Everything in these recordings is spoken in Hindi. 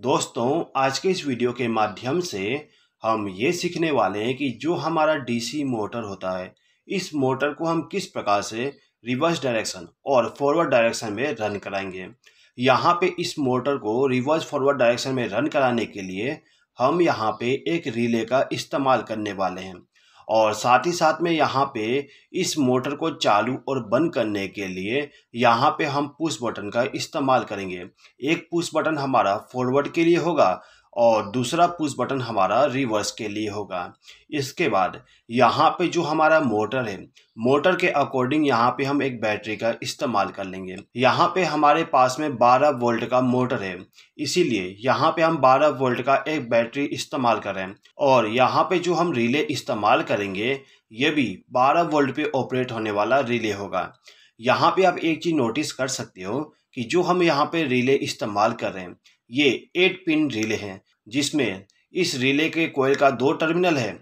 दोस्तों आज के इस वीडियो के माध्यम से हम ये सीखने वाले हैं कि जो हमारा डीसी मोटर होता है इस मोटर को हम किस प्रकार से रिवर्स डायरेक्शन और फॉरवर्ड डायरेक्शन में रन कराएंगे यहाँ पे इस मोटर को रिवर्स फॉरवर्ड डायरेक्शन में रन कराने के लिए हम यहाँ पे एक रिले का इस्तेमाल करने वाले हैं और साथ ही साथ में यहाँ पे इस मोटर को चालू और बंद करने के लिए यहाँ पे हम पुश बटन का इस्तेमाल करेंगे एक पुश बटन हमारा फॉरवर्ड के लिए होगा और दूसरा पुश बटन हमारा रिवर्स के लिए होगा इसके बाद यहाँ पे जो हमारा मोटर है मोटर के अकॉर्डिंग यहाँ पे हम एक बैटरी का इस्तेमाल कर लेंगे यहाँ पे हमारे पास में 12 वोल्ट का मोटर है इसीलिए यहाँ पे हम 12 वोल्ट का एक बैटरी इस्तेमाल करें और यहाँ पे जो हम रिले इस्तेमाल करेंगे ये भी बारह वोल्ट पे ऑपरेट होने वाला रिले होगा यहाँ पर आप एक चीज़ नोटिस कर सकते हो कि जो हम यहाँ पर रिले इस्तेमाल कर रहे हैं ये एट पिन रिले हैं जिसमें इस रिले के कोयल का दो टर्मिनल है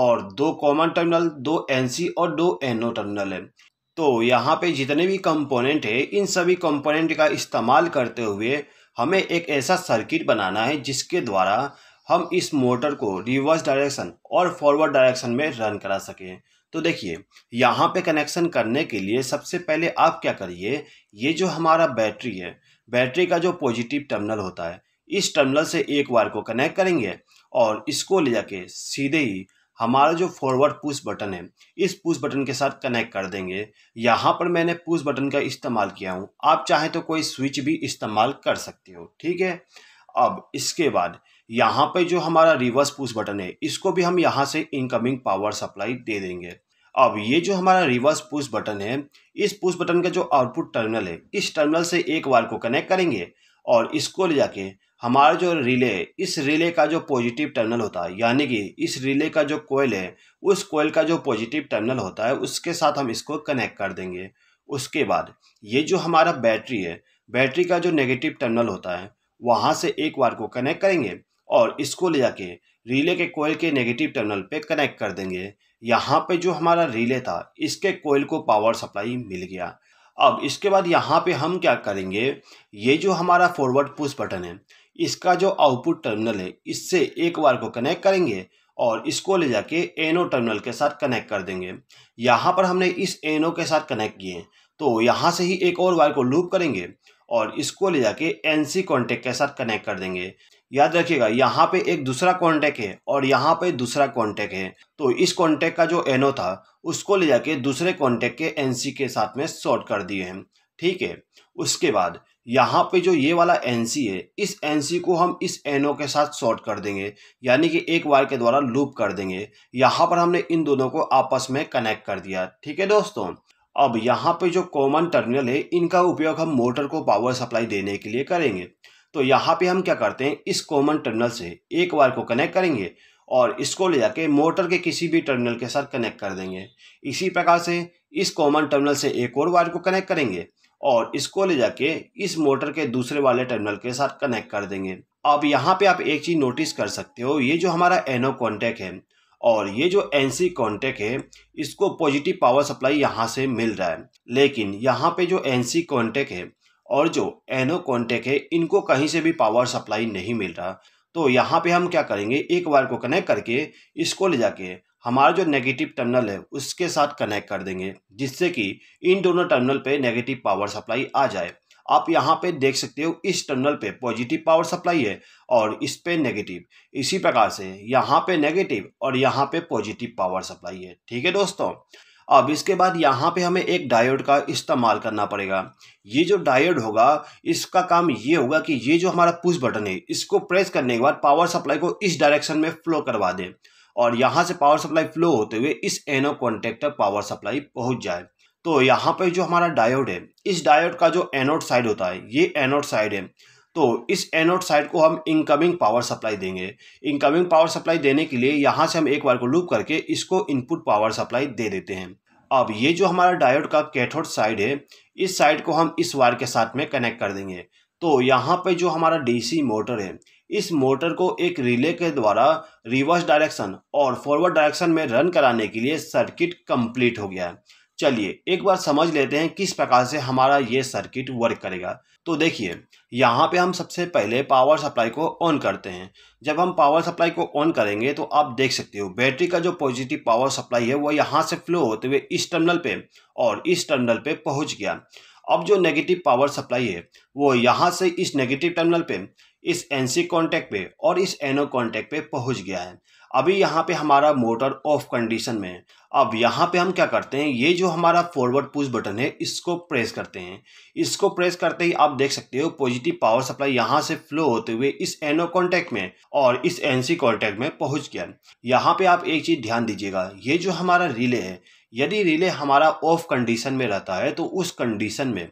और दो कॉमन टर्मिनल दो एनसी और दो एनओ टर्मिनल है तो यहाँ पे जितने भी कंपोनेंट है इन सभी कंपोनेंट का इस्तेमाल करते हुए हमें एक ऐसा सर्किट बनाना है जिसके द्वारा हम इस मोटर को रिवर्स डायरेक्शन और फॉरवर्ड डायरेक्शन में रन करा सकें तो देखिए यहाँ पे कनेक्शन करने के लिए सबसे पहले आप क्या करिए ये जो हमारा बैटरी है बैटरी का जो पॉजिटिव टर्मिनल होता है इस टर्मिनल से एक वायर को कनेक्ट करेंगे और इसको ले जाके सीधे ही हमारा जो फॉरवर्ड पुश बटन है इस पुश बटन के साथ कनेक्ट कर देंगे यहाँ पर मैंने पुश बटन का इस्तेमाल किया हूँ आप चाहें तो कोई स्विच भी इस्तेमाल कर सकते हो ठीक है अब इसके बाद यहाँ पर जो हमारा रिवर्स पुश बटन है इसको भी हम यहाँ से इनकमिंग पावर सप्लाई दे देंगे अब ये जो हमारा रिवर्स पुश बटन है इस पुश बटन का जो आउटपुट टर्मिनल है इस टर्मिनल से एक वायर को कनेक्ट करेंगे और इसको ले जाके हमारा जो रिले इस रिले का जो पॉजिटिव टर्मिनल होता है यानी कि इस रिले का जो कोयल है उस कोयल का जो पॉजिटिव टर्मिनल होता है उसके साथ हम इसको कनेक्ट कर देंगे उसके बाद ये जो हमारा बैटरी है बैटरी का जो नेगेटिव टर्मिनल होता है वहाँ से एक वार को कनेक्ट करेंगे और इसको ले जाके रिले के कोयल के नेगेटिव टर्मिनल पे कनेक्ट कर देंगे यहाँ पे जो हमारा रिले था इसके कोयल को पावर सप्लाई मिल गया अब इसके बाद यहाँ पे हम क्या करेंगे ये जो हमारा फॉरवर्ड पुश बटन है इसका जो आउटपुट टर्मिनल है इससे एक वायर को कनेक्ट करेंगे और इसको ले जाके एनओ टर्मिनल के साथ कनेक्ट कर देंगे यहाँ पर हमने इस एनओ के साथ कनेक्ट किए तो यहाँ से ही एक और वायर को लूप करेंगे और इसको ले जाके एनसी कॉन्टेक्ट के साथ कनेक्ट कर देंगे याद रखिएगा यहाँ पे एक दूसरा कॉन्टेक्ट है और यहाँ पे दूसरा कॉन्टेक्ट है तो इस कॉन्टेक्ट का जो एनओ था उसको ले जाके दूसरे कॉन्टेक्ट के एनसी के साथ में शॉर्ट कर दिए हैं ठीक है उसके बाद यहाँ पे जो ये वाला एन है इस एन को हम इस एन के साथ शॉर्ट कर देंगे यानी कि एक वायर के द्वारा लूप कर देंगे यहाँ पर हमने इन दोनों को आपस में कनेक्ट कर दिया ठीक है दोस्तों अब यहाँ पे जो कॉमन टर्मिनल है इनका उपयोग हम मोटर को पावर सप्लाई देने के लिए करेंगे तो यहाँ पे हम क्या करते हैं इस कॉमन टर्मिनल से एक वायर को कनेक्ट करेंगे और इसको ले जाके मोटर के किसी भी टर्मिनल के साथ कनेक्ट कर देंगे इसी प्रकार से इस कॉमन टर्मिनल से एक और वायर को कनेक्ट करेंगे और इसको ले जाके इस मोटर के दूसरे वाले टर्मिनल के साथ कनेक्ट कर देंगे अब यहाँ पे आप एक चीज़ नोटिस कर सकते हो ये जो हमारा एनओ कॉन्टेक्ट है और ये जो एन सी है इसको पॉजिटिव पावर सप्लाई यहाँ से मिल रहा है लेकिन यहाँ पे जो एन सी है और जो एनओ कॉन्टेक्ट है इनको कहीं से भी पावर सप्लाई नहीं मिल रहा तो यहाँ पे हम क्या करेंगे एक वायर को कनेक्ट करके इसको ले जाके हमारा जो नेगेटिव टर्मिनल है उसके साथ कनेक्ट कर देंगे जिससे कि इन दोनों टर्मिनल पे नेगेटिव पावर सप्लाई आ जाए आप यहाँ पे देख सकते हो इस टर्मिनल पे पॉजिटिव पावर सप्लाई है और इस पे नेगेटिव इसी प्रकार से यहाँ पे नेगेटिव और यहाँ पे पॉजिटिव पावर सप्लाई है ठीक है दोस्तों अब इसके बाद यहाँ पे हमें एक डायोड का इस्तेमाल करना पड़ेगा ये जो डायोड होगा इसका काम ये होगा कि ये जो हमारा पुश बटन है इसको प्रेस करने के बाद पावर सप्लाई को इस डायरेक्शन में फ्लो करवा दें और यहाँ से पावर सप्लाई फ्लो होते हुए इस एनो कॉन्टेक्ट तक पावर सप्लाई पहुँच जाए तो यहाँ पर जो हमारा डायोड है इस डायोड का जो एनोड साइड होता है ये एनोड साइड है तो इस एनोड साइड को हम इनकमिंग पावर सप्लाई देंगे इनकमिंग पावर सप्लाई देने के लिए यहाँ से हम एक बार को लूप करके इसको इनपुट पावर सप्लाई दे देते हैं अब ये जो हमारा डायोड का कैथोड साइड है इस साइड को हम इस वायर के साथ में कनेक्ट कर देंगे तो यहाँ पे जो हमारा डीसी मोटर है इस मोटर को एक रिले के द्वारा रिवर्स डायरेक्शन और फॉरवर्ड डायरेक्शन में रन कराने के लिए सर्किट कंप्लीट हो गया है चलिए एक बार समझ लेते हैं किस प्रकार से हमारा ये सर्किट वर्क करेगा तो देखिए यहाँ पे हम सबसे पहले पावर सप्लाई को ऑन करते हैं जब हम पावर सप्लाई को ऑन करेंगे तो आप देख सकते हो बैटरी का जो पॉजिटिव पावर सप्लाई है वो यहाँ से फ्लो होते हुए इस टर्मिनल पे और इस टर्मिनल पे पहुँच गया अब जो नेगेटिव पावर सप्लाई है वो यहाँ से इस नेगेटिव टर्मिनल पे इस एन सी कॉन्टैक्ट पे और इस एनओ कॉन्टैक्ट पे पहुंच गया है अभी यहाँ पे हमारा मोटर ऑफ कंडीशन में है अब यहाँ पे हम क्या करते हैं ये जो हमारा फॉरवर्ड पुश बटन है इसको प्रेस करते हैं इसको प्रेस करते ही आप देख सकते हो पॉजिटिव पावर सप्लाई यहाँ से फ्लो होते हुए इस एनओ कॉन्टैक्ट में और इस एनसी कॉन्टैक्ट में पहुंच गया यहाँ पे आप एक चीज़ ध्यान दीजिएगा ये जो हमारा रिले है यदि रिले हमारा ऑफ कंडीशन में रहता है तो उस कंडीशन में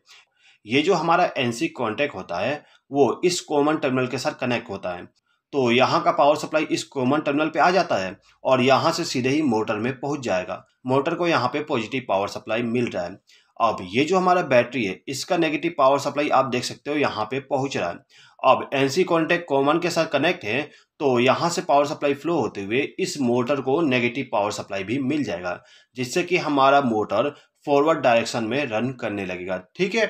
ये जो हमारा एन सी कॉन्टैक्ट होता है वो इस कॉमन टर्मिनल के साथ कनेक्ट होता है तो यहाँ का पावर सप्लाई इस कॉमन टर्मिनल पे आ जाता है और यहाँ से सीधे ही मोटर में पहुँच जाएगा मोटर को यहाँ पे पॉजिटिव पावर सप्लाई मिल रहा है अब ये जो हमारा बैटरी है इसका नेगेटिव पावर सप्लाई आप देख सकते हो यहाँ पे पहुँच रहा है अब एन सी कॉन्टैक्ट कॉमन के साथ कनेक्ट है तो यहाँ से पावर सप्लाई फ्लो होते हुए इस मोटर को नेगेटिव पावर सप्लाई भी मिल जाएगा जिससे कि हमारा मोटर फॉरवर्ड डायरेक्शन में रन करने लगेगा ठीक है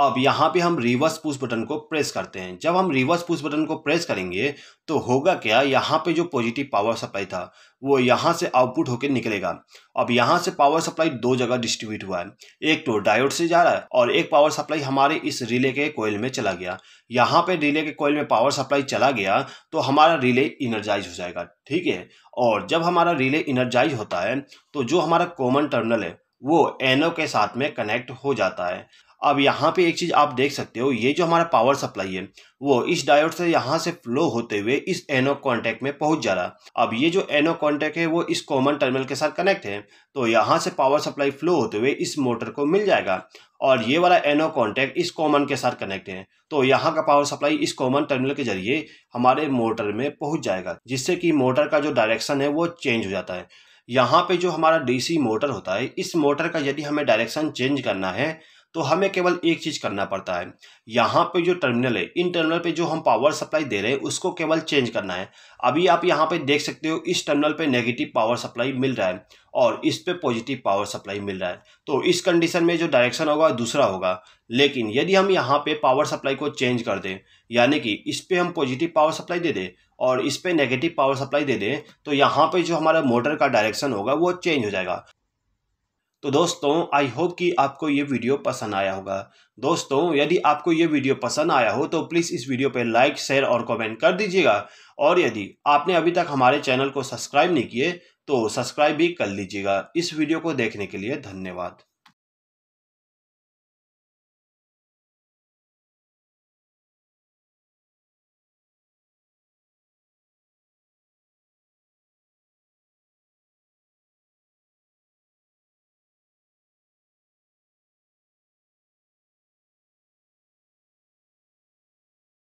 अब यहाँ पे हम रिवर्स पुश बटन को प्रेस करते हैं जब हम रिवर्स पुश बटन को प्रेस करेंगे तो होगा क्या यहाँ पे जो पॉजिटिव पावर सप्लाई था वो यहाँ से आउटपुट होकर निकलेगा अब यहाँ से पावर सप्लाई दो जगह डिस्ट्रीब्यूट हुआ है एक तो डायोड से जा रहा है और एक पावर सप्लाई हमारे इस रिले के कोयल में चला गया यहाँ पे रिले के कोयल में पावर सप्लाई चला गया तो हमारा रिले इनर्जाइज हो जाएगा ठीक है और जब हमारा रिले इनर्जाइज होता है तो जो हमारा कॉमन टर्मिनल है वो एनओ के साथ में कनेक्ट हो जाता है अब यहाँ पे एक चीज़ आप देख सकते हो ये जो हमारा पावर सप्लाई है वो इस डायोड से यहाँ से फ्लो होते हुए इस एनो कॉन्टैक्ट में पहुँच जा रहा अब ये जो एनो कॉन्टैक्ट है वो इस कॉमन टर्मिनल के साथ कनेक्ट है तो यहाँ से पावर सप्लाई फ्लो होते हुए इस मोटर को मिल जाएगा और ये वाला एनो कॉन्टैक्ट इस कॉमन के साथ कनेक्ट है तो यहाँ का पावर सप्लाई इस कॉमन टर्मिनल के जरिए हमारे मोटर में पहुँच जाएगा जिससे कि मोटर का जो डायरेक्शन है वो चेंज हो जाता है यहाँ पे जो हमारा डीसी मोटर होता है इस मोटर का यदि हमें डायरेक्शन चेंज करना है तो हमें केवल एक चीज़ करना पड़ता है यहाँ पे जो टर्मिनल है इन टर्मिनल पे जो हम पावर सप्लाई दे रहे हैं उसको केवल चेंज करना है अभी आप यहाँ पे देख सकते हो इस टर्मिनल पे नेगेटिव पावर सप्लाई मिल रहा है और इस पे पॉजिटिव पावर सप्लाई मिल रहा है तो इस कंडीशन में जो डायरेक्शन होगा दूसरा होगा लेकिन यदि हम यहाँ पे पावर सप्लाई को चेंज कर दें यानी कि इस पर हम पॉजिटिव पावर सप्लाई दे दें और इस पर नेगेटिव पावर सप्लाई दे दें तो यहाँ पे जो हमारा मोटर का डायरेक्शन होगा वो चेंज हो जाएगा तो दोस्तों आई होप कि आपको ये वीडियो पसंद आया होगा दोस्तों यदि आपको ये वीडियो पसंद आया हो तो प्लीज़ इस वीडियो पर लाइक शेयर और कमेंट कर दीजिएगा और यदि आपने अभी तक हमारे चैनल को सब्सक्राइब नहीं किए तो सब्सक्राइब भी कर लीजिएगा इस वीडियो को देखने के लिए धन्यवाद